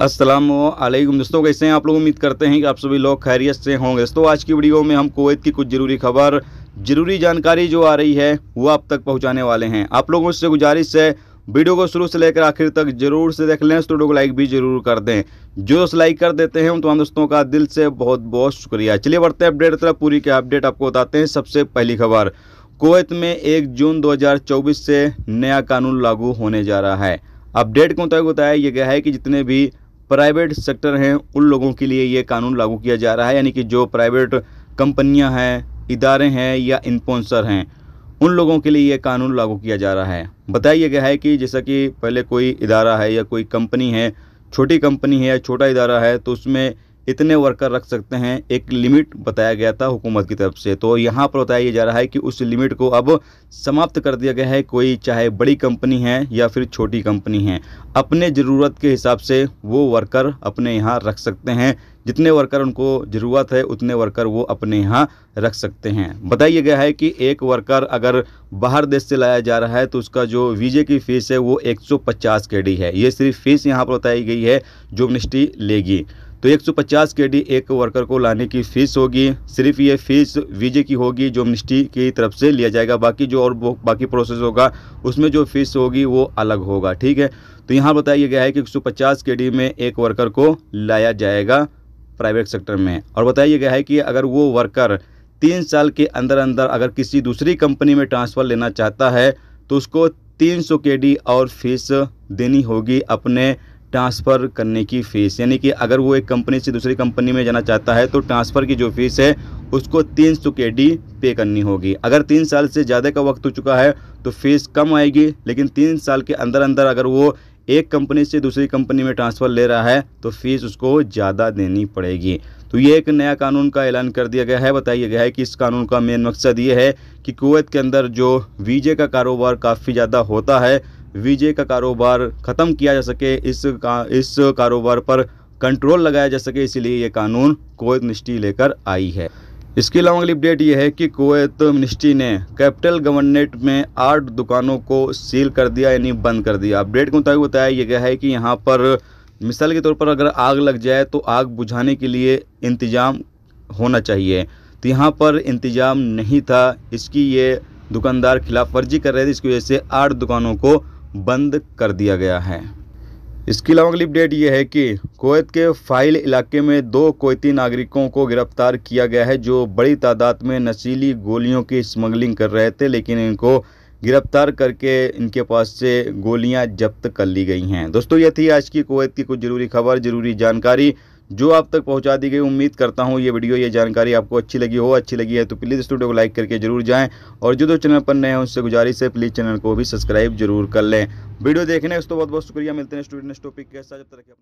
असलम दोस्तों कैसे हैं आप लोग उम्मीद करते हैं कि आप सभी लोग खैरियत से होंगे दोस्तों आज की वीडियो में हम कुवैत की कुछ ज़रूरी खबर ज़रूरी जानकारी जो आ रही है वो आप तक पहुंचाने वाले हैं आप लोगों से गुजारिश है वीडियो को शुरू से लेकर आखिर तक जरूर से देख लें इस वीडियो को लाइक भी जरूर कर दें जो दोस्त लाइक कर देते हैं उन तमाम दोस्तों का दिल से बहुत बहुत शुक्रिया चलिए बढ़ते हैं अपडेट तरफ पूरी के अपडेट आपको बताते हैं सबसे पहली खबर कोवैत में एक जून चौबीस से नया कानून लागू होने जा रहा है अपडेट के मुताबिक तो बताया गया है कि जितने भी प्राइवेट सेक्टर हैं उन लोगों के लिए ये कानून लागू किया जा रहा है यानी कि जो प्राइवेट कंपनियां हैं इदारे हैं या इन्पोंसर हैं उन लोगों के लिए ये कानून लागू किया जा रहा है बताया गया है कि जैसा कि पहले कोई इदारा है या कोई कंपनी है छोटी कंपनी है या छोटा इदारा है तो उसमें इतने वर्कर रख सकते हैं एक लिमिट बताया गया था हुकूमत की तरफ से तो यहाँ पर बताया जा रहा है कि उस लिमिट को अब समाप्त कर दिया गया है कोई चाहे बड़ी कंपनी है या फिर छोटी कंपनी है अपने ज़रूरत के हिसाब से वो वर्कर अपने यहाँ रख सकते हैं जितने वर्कर उनको ज़रूरत है उतने वर्कर वो अपने यहाँ रख सकते हैं बताया गया है कि एक वर्कर अगर बाहर देश से लाया जा रहा है तो उसका जो वीजे की फ़ीस है वो 150 सौ है ये सिर्फ फ़ीस यहाँ पर बताई गई है जो मिनिस्ट्री लेगी तो 150 डी एक वर्कर को लाने की फ़ीस होगी सिर्फ ये फ़ीस वीजे की होगी जो मिनिस्ट्री की तरफ से लिया जाएगा बाकी जो और बाकी प्रोसेस होगा उसमें जो फ़ीस होगी वो अलग होगा ठीक है तो यहाँ बताया गया है कि 150 डी में एक वर्कर को लाया जाएगा प्राइवेट सेक्टर में और बताया गया है कि अगर वो वर्कर तीन साल के अंदर अंदर अगर किसी दूसरी कंपनी में ट्रांसफ़र लेना चाहता है तो उसको तीन सौ और फीस देनी होगी अपने ट्रांसफ़र करने की फ़ीस यानी कि अगर वो एक कंपनी से दूसरी कंपनी में जाना चाहता है तो ट्रांसफ़र की जो फ़ीस है उसको तीन सौ के डी पे करनी होगी अगर तीन साल से ज़्यादा का वक्त हो चुका है तो फ़ीस कम आएगी लेकिन तीन साल के अंदर अंदर अगर वो एक कंपनी से दूसरी कंपनी में ट्रांसफ़र ले रहा है तो फीस उसको ज़्यादा देनी पड़ेगी तो ये एक नया कानून का ऐलान कर दिया गया है बताया गया है कि इस कानून का मेन मकसद ये है कि कुवैत के अंदर जो वीजे का कारोबार काफ़ी ज़्यादा होता है वीजे का कारोबार ख़त्म किया जा सके इस का इस कारोबार पर कंट्रोल लगाया जा सके इसीलिए ये कानून कोयत मिनिस्ट्री लेकर आई है इसके अलावा अगली अपडेट ये है कि कोवैत मिनिस्ट्री ने कैपिटल गवर्नेट में आठ दुकानों को सील कर दिया यानी बंद कर दिया अपडेट के मुताबिक बताया गया है कि यहाँ पर मिसाल के तौर पर अगर आग लग जाए तो आग बुझाने के लिए इंतज़ाम होना चाहिए तो यहाँ पर इंतज़ाम नहीं था इसकी ये दुकानदार खिलाफ वर्जी कर रहे थे इसकी वजह से आठ दुकानों को बंद कर दिया गया है इसके अलावा अगली अपडेट ये है कि कोवैत के फाइल इलाके में दो कोयती नागरिकों को गिरफ्तार किया गया है जो बड़ी तादाद में नशीली गोलियों की स्मगलिंग कर रहे थे लेकिन इनको गिरफ्तार करके इनके पास से गोलियां जब्त कर ली गई हैं दोस्तों ये थी आज की कोवैत की कुछ ज़रूरी खबर ज़रूरी जानकारी जो आप तक पहुंचा दी गई उम्मीद करता हूं ये वीडियो ये जानकारी आपको अच्छी लगी हो अच्छी लगी है तो प्लीज़ इस वीडियो को लाइक करके जरूर जाएं और जो दो चैनल पर नए हैं उनसे गुजारिश है प्लीज़ चैनल को भी सब्सक्राइब जरूर कर लें वीडियो देखने उसको बहुत बहुत शुक्रिया मिलते हैं स्टूडेंट्स टॉपिक के साथ जब तक